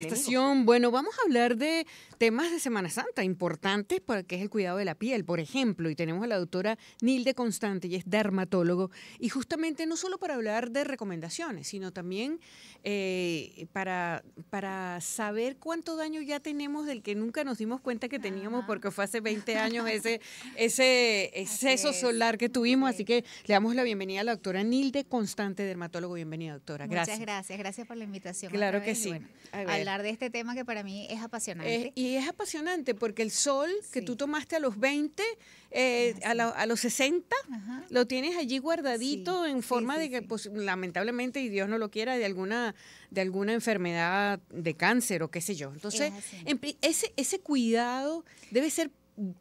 Estación, bueno, vamos a hablar de temas de Semana Santa importantes para que es el cuidado de la piel, por ejemplo, y tenemos a la doctora Nilde Constante, y es dermatólogo, y justamente no solo para hablar de recomendaciones, sino también eh, para, para saber cuánto daño ya tenemos del que nunca nos dimos cuenta que teníamos, porque fue hace 20 años ese, ese exceso solar que tuvimos, así que le damos la bienvenida a la doctora Nilde Constante, dermatólogo, bienvenida doctora. Gracias. Muchas gracias, gracias por la invitación. Claro que sí de este tema que para mí es apasionante. Eh, y es apasionante porque el sol que tú tomaste a los 20, eh, a, los 60, lo tienes allí guardadito en forma de que, pues, lamentablemente, y Dios no lo quiera, de alguna, de alguna enfermedad de cáncer o qué sé yo. Entonces, ese, ese cuidado debe ser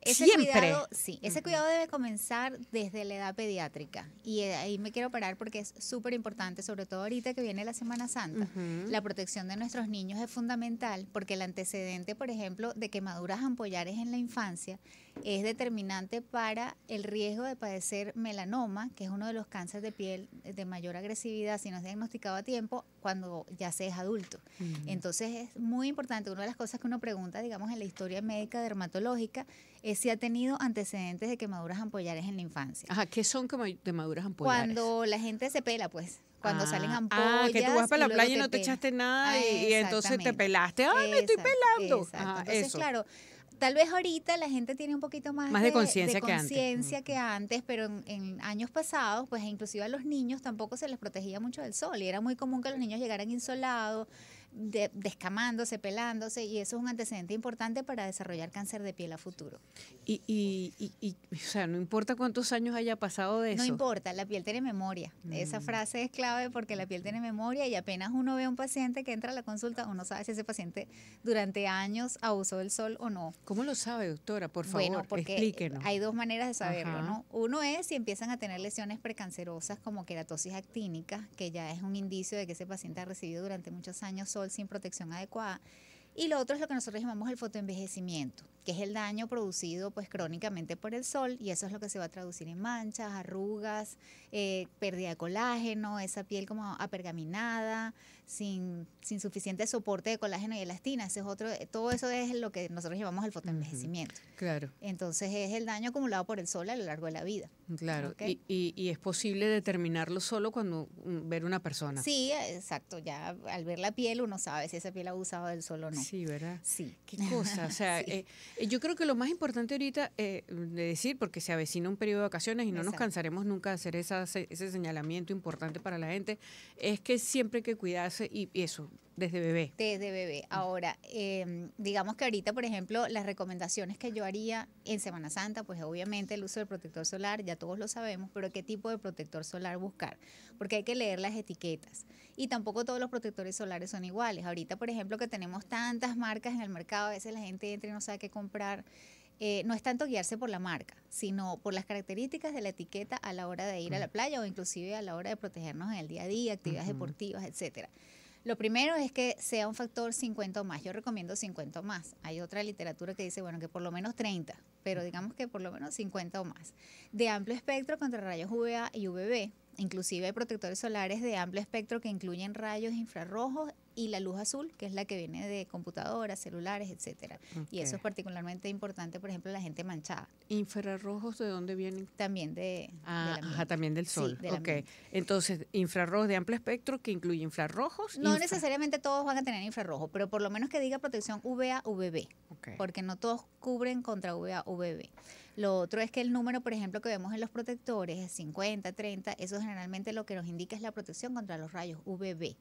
ese Cuidado, sí, ese cuidado debe comenzar desde la edad pediátrica. Y ahí me quiero parar porque es súper importante, sobre todo ahorita que viene la Semana Santa. La protección de nuestros niños es fundamental porque el antecedente, por ejemplo, de quemaduras ampollares en la infancia es determinante para el riesgo de padecer melanoma, que es uno de los cánceres de piel de mayor agresividad si no es diagnosticado a tiempo cuando ya se es adulto. Entonces es muy importante, una de las cosas que uno pregunta, digamos, en la historia médica dermatológica, es si ha tenido antecedentes de quemaduras ampollares en la infancia. Ajá, ¿qué son quemaduras ampollares? Cuando la gente se pela, pues, cuando ah, salen ampollas. Ah, que tú vas para la playa y no te, echaste nada y, entonces te pelaste. ¡Ay, me estoy pelando! entonces, claro, Tal vez ahorita la gente tiene un poquito más, de, conciencia que, antes. que antes, pero en, en, años pasados, pues inclusive a los niños tampoco se les protegía mucho del sol y era muy común que los niños llegaran insolados, descamándose, pelándose, y eso es un antecedente importante para desarrollar cáncer de piel a futuro. Y, y, y, o sea, no importa cuántos años haya pasado de eso. No importa, la piel tiene memoria. Esa mm. frase es clave porque la piel tiene memoria y apenas uno ve a un paciente que entra a la consulta, uno sabe si ese paciente durante años abusó del sol o no. ¿Cómo lo sabe, doctora? Por favor, porque Hay dos maneras de saberlo, ¿no? Uno es si empiezan a tener lesiones precancerosas como queratosis actínica, que ya es un indicio de que ese paciente ha recibido durante muchos años sol sin protección adecuada y lo otro es lo que nosotros llamamos el fotoenvejecimiento, que es el daño producido pues crónicamente por el sol y eso es lo que se va a traducir en manchas, arrugas, eh, pérdida de colágeno, esa piel como apergaminada, sin, sin suficiente soporte de colágeno y elastina. Ese es otro, todo eso es lo que nosotros llamamos el fotoenvejecimiento. claro. Entonces es el daño acumulado por el sol a lo largo de la vida. Claro. Y, es posible determinarlo solo cuando mm, ver una persona. Sí, exacto. Ya al ver la piel uno sabe si esa piel ha usado del sol o no. Sí, ¿verdad? Sí. Qué cosa. O sea, eh, yo creo que lo más importante ahorita eh, de decir, porque se avecina un periodo de vacaciones y no nos cansaremos nunca de hacer esa, ese señalamiento importante para la gente, es que siempre hay que cuidarse y, y eso, desde bebé. Desde bebé. Ahora, em, digamos que ahorita, por ejemplo, las recomendaciones que yo haría en Semana Santa, pues obviamente el uso del protector solar, ya todos lo sabemos, pero qué tipo de protector solar buscar, porque hay que leer las etiquetas. Y tampoco todos los protectores solares son iguales. Ahorita, por ejemplo, que tenemos tantas marcas en el mercado, a veces la gente entra y no sabe qué comprar. Eh, no es tanto guiarse por la marca, sino por las características de la etiqueta a la hora de ir a la playa o inclusive a la hora de protegernos en el día a día, actividades deportivas, etcétera. Lo primero es que sea un factor 50 o más. Yo recomiendo 50 o más. Hay otra literatura que dice, bueno, que por lo menos 30, pero digamos que por lo menos 50 o más. De amplio espectro contra rayos UVA y UVB. Inclusive hay protectores solares de amplio espectro que incluyen rayos infrarrojos y la luz azul, que es la que viene de computadoras, celulares, etcétera. Y eso es particularmente importante, por ejemplo, la gente manchada. ¿Infrarrojos de dónde vienen? También de, ah, también del sol. Entonces, infrarrojos de amplio espectro que incluye infrarrojos. No necesariamente todos van a tener infrarrojos, pero por lo menos que diga protección UVA, UVB, porque no todos cubren contra UVA, UVB. Lo otro es que el número, por ejemplo, que vemos en los protectores, 50, 30, eso generalmente lo que nos indica es la protección contra los rayos UVB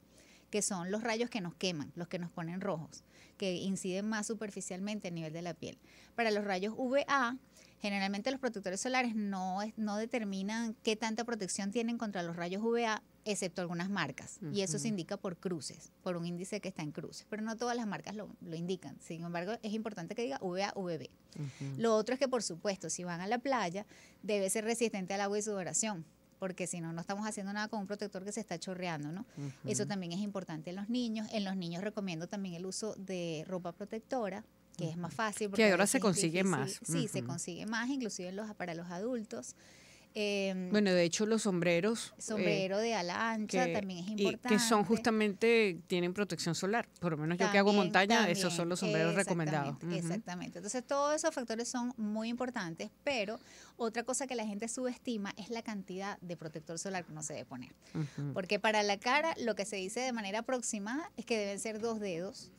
que son los rayos que nos queman, los que nos ponen rojos, que inciden más superficialmente a nivel de la piel. Para los rayos UVA, generalmente los protectores solares no, no determinan qué tanta protección tienen contra los rayos UVA, excepto algunas marcas. Y eso se indica por cruces, por un índice que está en cruces. Pero no todas las marcas lo, indican. Sin embargo, es importante que diga UVA, UVB. Lo otro es que, por supuesto, si van a la playa, debe ser resistente al agua y sudoración porque si no, no estamos haciendo nada con un protector que se está chorreando, ¿no? Eso también es importante en los niños. En los niños recomiendo también el uso de ropa protectora, que es más fácil. Porque que ahora se consigue más. Sí, se consigue más, inclusive los, para los adultos. Em, bueno, de hecho los sombreros. Eh, sombrero de ala ancha también es importante. que son justamente, tienen protección solar. Por lo menos yo que hago montaña, esos son los sombreros recomendados. Exactamente. Entonces todos esos factores son muy importantes, pero otra cosa que la gente subestima es la cantidad de protector solar que uno se debe poner. Porque para la cara lo que se dice de manera aproximada es que deben ser dos dedos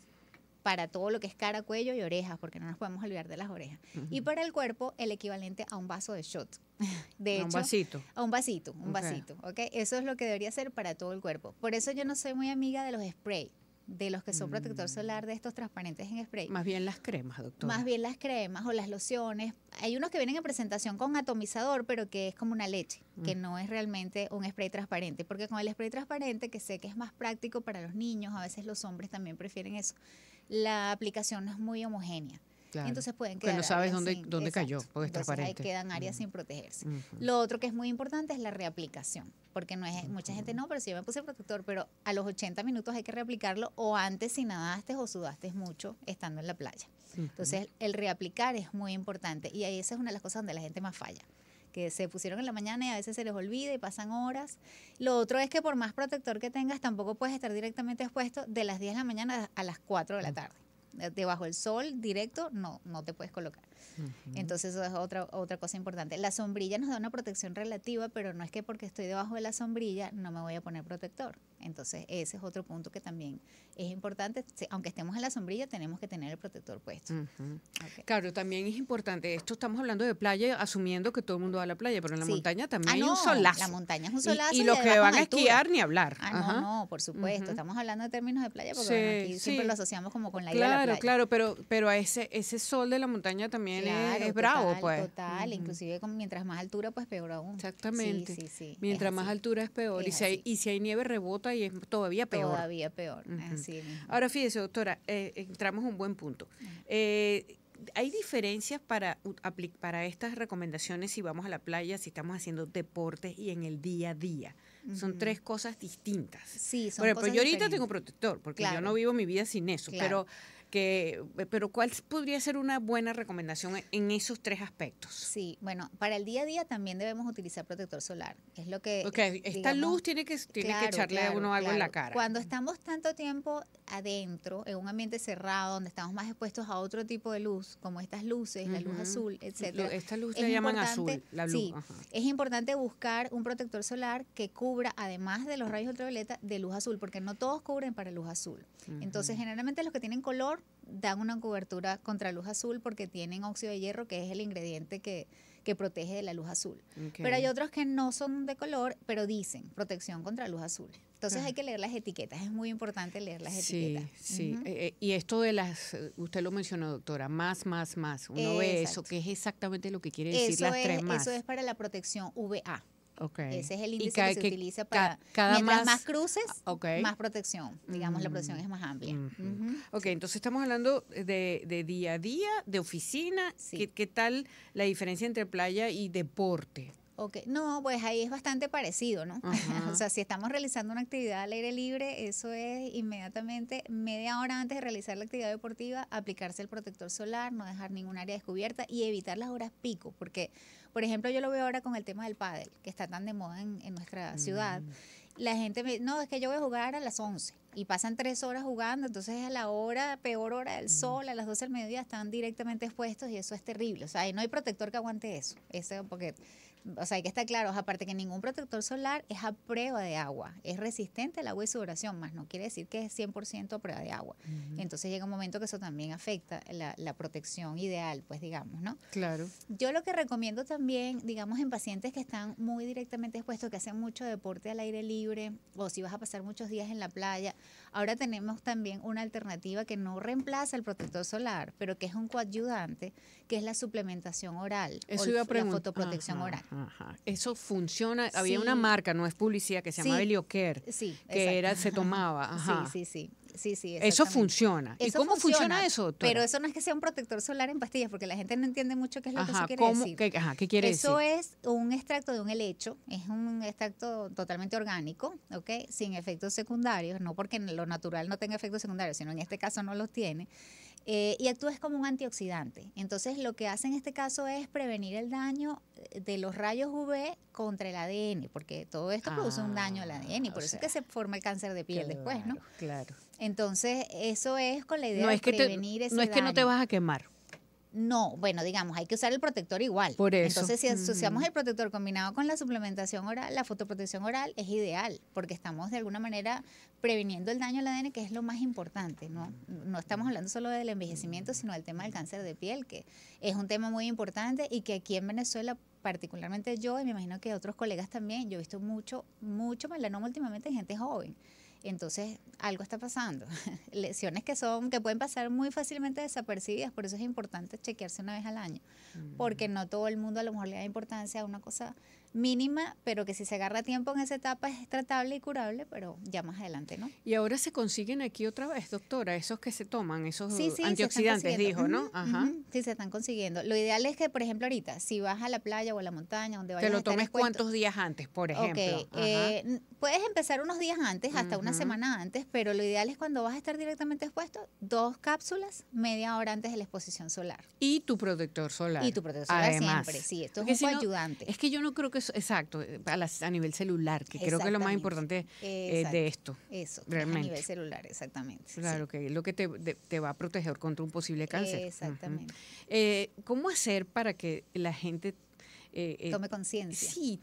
para todo lo que es cara, cuello y orejas, porque no nos podemos olvidar de las orejas. Y para el cuerpo, el equivalente a un vaso de shot. De hecho, a un vasito. A un vasito, un vasito, Eso es lo que debería ser para todo el cuerpo. Por eso yo no soy muy amiga de los sprays de los que son protector mm. solar, de estos transparentes en spray. Más bien las cremas, doctor. Más bien las cremas o las lociones. Hay unos que vienen en presentación con atomizador, pero que es como una leche, que mm. no es realmente un spray transparente. Porque con el spray transparente, que sé que es más práctico para los niños, a veces los hombres también prefieren eso la aplicación no es muy homogénea. Entonces pueden quedar. no sabes dónde, dónde cayó, Ahí quedan áreas sin protegerse. Lo otro que es muy importante es la reaplicación, porque no es mucha gente no, pero si yo me puse protector, pero a los 80 minutos hay que reaplicarlo o antes si nadaste o sudaste mucho estando en la playa. Entonces el reaplicar es muy importante y ahí esa es una de las cosas donde la gente más falla que se pusieron en la mañana y a veces se les olvida y pasan horas. Lo otro es que por más protector que tengas, tampoco puedes estar directamente expuesto de las 10 de la mañana a las 4 de la mm. tarde. Eh, debajo del sol, directo, no, no te puedes colocar. Entonces eso es otra, otra cosa importante. La sombrilla nos da una protección relativa, pero no es que porque estoy debajo de la sombrilla no me voy a poner protector. Entonces ese es otro punto que también es importante. Aunque estemos en la sombrilla, tenemos que tener el protector puesto. Claro, también es importante. Esto estamos hablando de playa, asumiendo que todo el mundo va a la playa, pero en la montaña ah, también hay un solazo. La montaña es un solazo. Y, los que van a esquiar ni hablar. Ah, no, no, por supuesto. Estamos hablando de términos de playa porque aquí siempre lo asociamos como con la claro, la playa. Claro, claro, pero, pero a ese, ese sol de la montaña también es, bravo, pues. Total, inclusive con, mientras más altura, pues peor aún. Exactamente. Mientras más altura es peor. y, si hay, y si hay nieve rebota y es todavía peor. Todavía peor, así Ahora fíjese, doctora, eh, entramos a un buen punto. Eh, ¿Hay diferencias para, para estas recomendaciones si vamos a la playa, si estamos haciendo deportes y en el día a día? Son tres cosas distintas. Sí, son Por Bueno, pues yo ahorita tengo protector, porque yo no vivo mi vida sin eso, pero que, eh, pero ¿cuál podría ser una buena recomendación e-, en esos tres aspectos? Sí, bueno, para el día a día también debemos utilizar protector solar. Es lo que... esta luz tiene que, echarle a uno algo en la cara. Cuando estamos tanto tiempo adentro, en un ambiente cerrado, donde estamos más expuestos a otro tipo de luz, como estas luces, la luz azul, etcétera. Esta luz es llaman azul, es importante buscar un protector solar que cubra, además de los rayos ultravioleta, de luz azul, porque no todos cubren para luz azul. Entonces, generalmente los que tienen color dan una cobertura contra luz azul porque tienen óxido de hierro, que es el ingrediente que, protege de la luz azul. Pero hay otros que no son de color, pero dicen protección contra luz azul. Entonces hay que leer las etiquetas, es muy importante leer las etiquetas. Sí, eh, eh, y esto de las, usted lo mencionó, doctora, más, más, más. Uno ve eso, que es exactamente lo que quiere decir las es, Eso es para la protección VA. Ese es el índice que, se utiliza para cada mientras más, cruces, más protección. Digamos, la mm. protección es más amplia. Ok, entonces estamos hablando de, día a día, de oficina. ¿Qué, tal la diferencia entre playa y deporte? Ok, no, pues ahí es bastante parecido, ¿no? o sea, si estamos realizando una actividad al aire libre, eso es inmediatamente, media hora antes de realizar la actividad deportiva, aplicarse el protector solar, no dejar ningún área descubierta y evitar las horas pico, porque, por ejemplo, yo lo veo ahora con el tema del pádel, que está tan de moda en, nuestra ciudad. Mm. La gente me dice, no, es que yo voy a jugar a las 11 y pasan tres horas jugando, entonces es a la hora, peor hora del mm. sol, a las 12 del mediodía están directamente expuestos y eso es terrible. O sea, no hay protector que aguante eso, eso porque o sea, hay que estar claros, aparte que ningún protector solar es a prueba de agua, es resistente al agua y su duración, más no quiere decir que es 100% a prueba de agua. Entonces llega un momento que eso también afecta la, protección ideal, pues digamos, ¿no? Claro. Yo lo que recomiendo también, digamos, en pacientes que están muy directamente expuestos, que hacen mucho deporte al aire libre o si vas a pasar muchos días en la playa, ahora tenemos también una alternativa que no reemplaza el protector solar, pero que es un coadyuvante, que es la suplementación oral o la fotoprotección oral. Ajá. Eso funciona. Había una marca, no es publicidad, que se llamaba sí. que era, se tomaba. Ajá. Sí, sí, sí. Sí, sí, eso funciona. ¿Y cómo funciona, eso? Pero eso no es que sea un protector solar en pastillas, porque la gente no entiende mucho qué es lo que se quiere decir. ¿Qué, quiere eso decir? Eso es un extracto de un helecho, es un extracto totalmente orgánico, ¿ok? Sin efectos secundarios, no porque lo natural no tenga efectos secundarios, sino en este caso no los tiene. Eh, y actúa como un antioxidante. Entonces lo que hace en este caso es prevenir el daño eh, de los rayos UV contra el ADN, porque todo esto produce un daño al ADN, y ah, por eso es que se forma el cáncer de piel después, ¿no? Claro. Entonces, eso es con la idea de prevenir ese No es que no te vas a quemar. No, bueno, digamos, hay que usar el protector igual. Por eso. Entonces, si asociamos el protector combinado con la suplementación oral, la fotoprotección oral es ideal, porque estamos de alguna manera previniendo el daño al ADN, que es lo más importante, ¿no? No estamos hablando solo del envejecimiento, sino del tema del cáncer de piel, que es un tema muy importante y que aquí en Venezuela particularmente yo y me imagino que otros colegas también, yo he visto mucho, mucho melanoma últimamente en gente joven. Entonces, algo está pasando. Lesiones que son, que pueden pasar muy fácilmente desapercibidas, por eso es importante chequearse una vez al año, porque mm. no todo el mundo a lo mejor le da importancia a una cosa mínima, pero que si se agarra tiempo en esa etapa es tratable y curable, pero ya más adelante, ¿no? Y ahora se consiguen aquí otra vez, doctora, esos que se toman, esos antioxidantes, dijo, ¿no? Ajá. Sí, se están consiguiendo. Lo ideal es que, por ejemplo, ahorita, si vas a la playa o a la montaña, donde vayas Te lo tomes cuántos días antes, por ejemplo. Eh, puedes empezar unos días antes, hasta una semana antes, pero lo ideal es cuando vas a estar directamente expuesto, dos cápsulas media hora antes de la exposición solar. Y tu protector solar. Y tu protector solar siempre, sí, esto es un ayudante. Es que yo no creo que exacto, eh, a, nivel celular, que creo que es lo más importante eh, de esto. Eso, a nivel celular, exactamente. Claro, que es lo que te, va a proteger contra un posible cáncer. Exactamente. Eh, ¿Cómo hacer para que la gente eh, eh, Tome conciencia. Sí,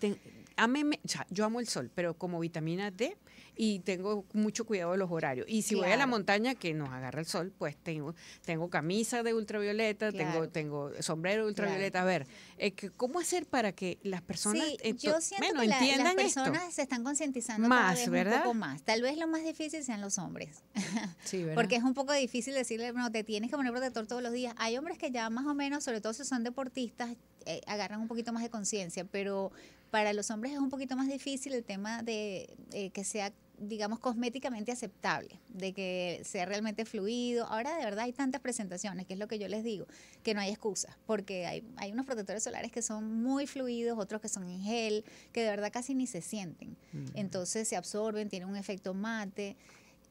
yo amo el sol, pero como vitamina D y tengo mucho cuidado de los horarios. Y si voy a la montaña que nos agarra el sol, pues tengo, tengo camisa de ultravioleta, tengo, tengo sombrero de ultravioleta. A ver, eh, ¿cómo hacer para que las personas sí, esto, yo que las personas se están concientizando más, ¿verdad? un poco más. Tal vez lo más difícil sean los hombres. Porque es un poco difícil decirle, no, te tienes que poner protector todos los días. Hay hombres que ya más o menos, sobre todo si son deportistas, eh, agarran un poquito más de conciencia, pero para los hombres es un poquito más difícil el tema de eh, que sea digamos, cosméticamente aceptable, de que sea realmente fluido. Ahora de verdad hay tantas presentaciones, que es lo que yo les digo, que no hay excusas, porque hay, unos protectores solares que son muy fluidos, otros que son en gel, que de verdad casi ni se sienten. Entonces se absorben, tienen un efecto mate.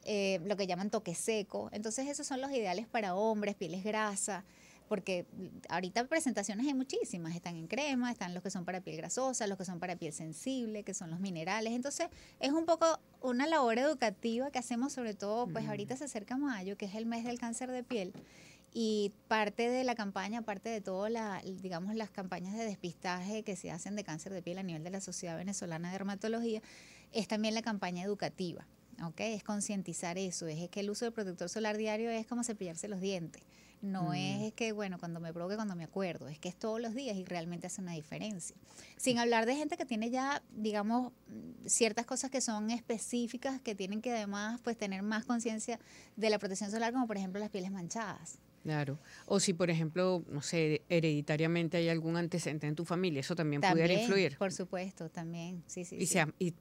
Eh, lo que llaman toque seco. Entonces esos son los ideales para hombres, pieles grasas, porque ahorita presentaciones hay muchísimas, están en crema, están los que son para piel grasosa, los que son para piel sensible, que son los minerales, entonces es un poco una labor educativa que hacemos sobre todo, pues ahorita se acerca mayo, que es el mes del cáncer de piel y parte de la campaña, parte de todas las campañas de despistaje que se hacen de cáncer de piel a nivel de la Sociedad Venezolana de Dermatología, es también la campaña educativa, Es concientizar eso, es, es que el uso del protector solar diario es como cepillarse los dientes. No mm. es que, bueno, cuando me provoque, cuando me acuerdo, es que es todos los días y realmente hace una diferencia. Sin mm. hablar de gente que tiene ya, digamos, mm, ciertas cosas que son específicas, que tienen que además pues tener más conciencia de la protección solar, como por ejemplo las pieles manchadas. Claro. O si, por ejemplo, no sé, hereditariamente hay algún antecedente en tu familia, eso también, pudiera influir. Por supuesto, también. Sí, sí,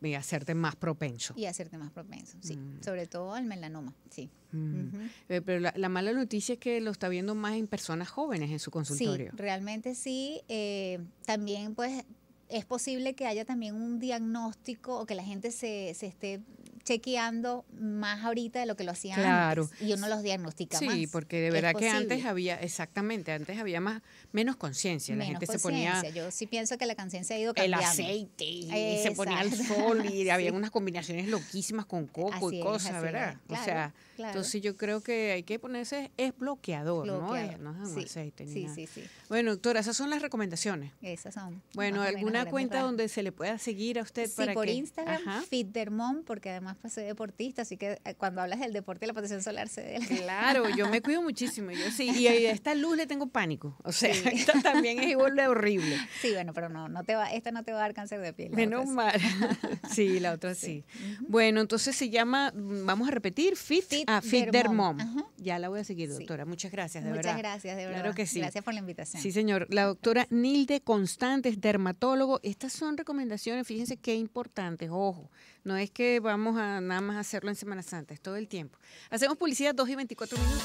y, hacerte más propenso. Y hacerte más propenso, sí. Mm. Sobre todo al melanoma, sí. Mm. Eh, pero la, mala noticia es que lo está viendo más en personas jóvenes en su consultorio. Sí, realmente sí. Eh, también, pues, es posible que haya también un diagnóstico o que la gente se, se esté chequeando más ahorita de lo que lo hacían antes. Y uno los diagnostica sí, más. Sí, porque de verdad que antes había, exactamente, antes había más menos conciencia. La gente se ponía. Yo sí pienso que la conciencia ha ido cambiando. El aceite, y se ponía el sol y había unas combinaciones loquísimas con coco y cosas, ¿verdad? o sea, entonces yo creo que hay que ponerse, es bloqueador, ¿no? Eh, sí. aceite. sí, sí, Bueno, doctora, esas son las recomendaciones. Esas son. Bueno, ¿alguna cuenta donde se le pueda seguir a usted? Sí, por Instagram, Fitdermon, porque además pues, soy deportista, así que eh, cuando hablas del deporte la protección solar se de Claro, yo me cuido muchísimo, yo sí, y a esta luz le tengo pánico, o sea, esta también es igual de horrible. Sí, bueno, pero no, no te va, esta no te va a dar cáncer de piel. Menos mal. Sí, la otra sí. Bueno, entonces se llama, vamos a repetir, Fit, Dermom Ya la voy a seguir, doctora. Muchas gracias, de Muchas verdad. Muchas gracias, de verdad. Gracias por la invitación. Sí, señor. La doctora Nilde Constantes, dermatólogo. Estas son recomendaciones, fíjense qué importantes, ojo. No es que vamos a nada más hacerlo en Semana Santa, es todo el tiempo. Hacemos publicidad 2 y 24 minutos.